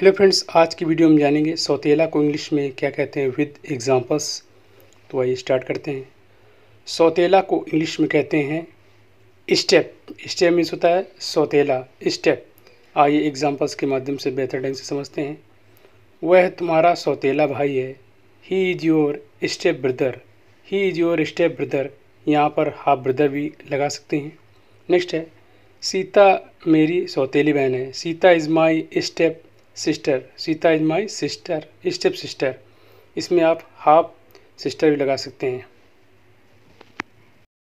hello friends आज की video हम जानेंगे सौतेला को इंग्लिश में क्या कहते हैं विद एग्जांपल्स तो आइए स्टार्ट करते हैं सौतेला को इंग्लिश में कहते हैं स्टेप स्टेप मीन्स होता है सौतेला स्टेप आइए एग्जांपल्स के माध्यम से बेहतर ढंग से समझते हैं वह तुम्हारा सौतेला भाई है he is your step brother he is your step brother यहाँ पर हाफ ब्रदर भी लगा सकते हैं नेक्स्ट है सीता मेरी सौतेली बहन है Sita is my step sister Sita is my sister step sister इसमें आप हाफ सिस्टर भी लगा सकते हैं